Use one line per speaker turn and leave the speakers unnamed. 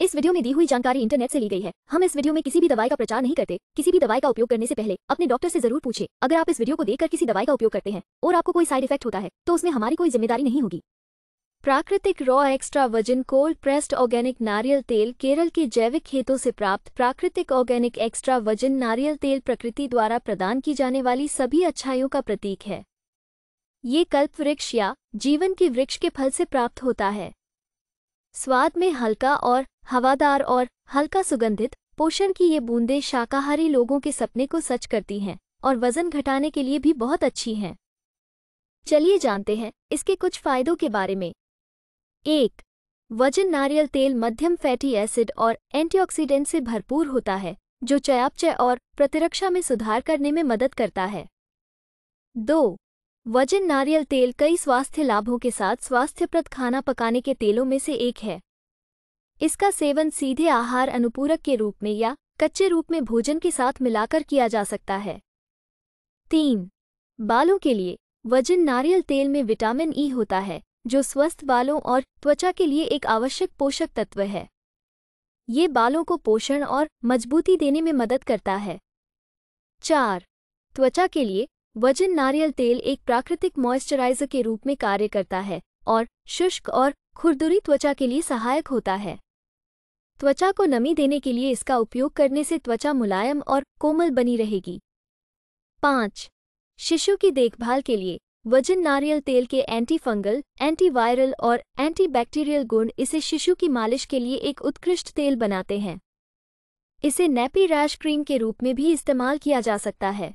इस वीडियो में दी हुई जानकारी इंटरनेट से ली गई है हम इस वीडियो में किसी भी दवाई का प्रचार नहीं करते किसी भी दवाई का उपयोग करने से पहले अपने डॉक्टर से जरूर पूछे अगर आप इस वीडियो को देखकर किसी दवाई का उपयोग करते हैं और आपको कोई साइड इफेक्ट होता है तो उसमें हमारी कोई जिम्मेदारी नहीं होगी
प्राकृतिक रॉ एक्स्ट्रा वजन कोल्ड प्रेस्ड ऑर्गेनिक नारियल तेल केरल के जैविक खेतों से प्राप्त प्राकृतिक ऑर्गेनिक एक्स्ट्रा वजन नारियल तेल प्रकृति द्वारा प्रदान की जाने वाली सभी अच्छाइयों का प्रतीक है ये कल्प वृक्ष या जीवन के वृक्ष के फल से प्राप्त होता है स्वाद में हल्का और हवादार और हल्का सुगंधित पोषण की ये बूंदें शाकाहारी लोगों के सपने को सच करती हैं और वजन घटाने के लिए भी बहुत अच्छी हैं चलिए जानते हैं इसके कुछ फायदों के बारे में एक वजन नारियल तेल मध्यम फैटी एसिड और एंटीऑक्सीडेंट से भरपूर होता है जो चयापचय और प्रतिरक्षा में सुधार करने में मदद करता है दो वजन नारियल तेल कई स्वास्थ्य लाभों के साथ स्वास्थ्यप्रद खाना पकाने के तेलों में से एक है इसका सेवन सीधे आहार अनुपूरक के रूप में या कच्चे रूप में भोजन के साथ मिलाकर किया जा सकता है तीन बालों के लिए वजन नारियल तेल में विटामिन ई होता है जो स्वस्थ बालों और त्वचा के लिए एक आवश्यक पोषक तत्व है ये बालों को पोषण और मजबूती देने में मदद करता है चार त्वचा के लिए वजन नारियल तेल एक प्राकृतिक मॉइस्चराइजर के रूप में कार्य करता है और शुष्क और खुरदुरी त्वचा के लिए सहायक होता है त्वचा को नमी देने के लिए इसका उपयोग करने से त्वचा मुलायम और कोमल बनी रहेगी पाँच शिशु की देखभाल के लिए वजन नारियल तेल के एंटी फंगल एंटीवायरल और एंटीबैक्टीरियल गुण इसे शिशु की मालिश के लिए एक उत्कृष्ट तेल बनाते हैं इसे नेपी रैश क्रीम के रूप में भी इस्तेमाल किया जा सकता है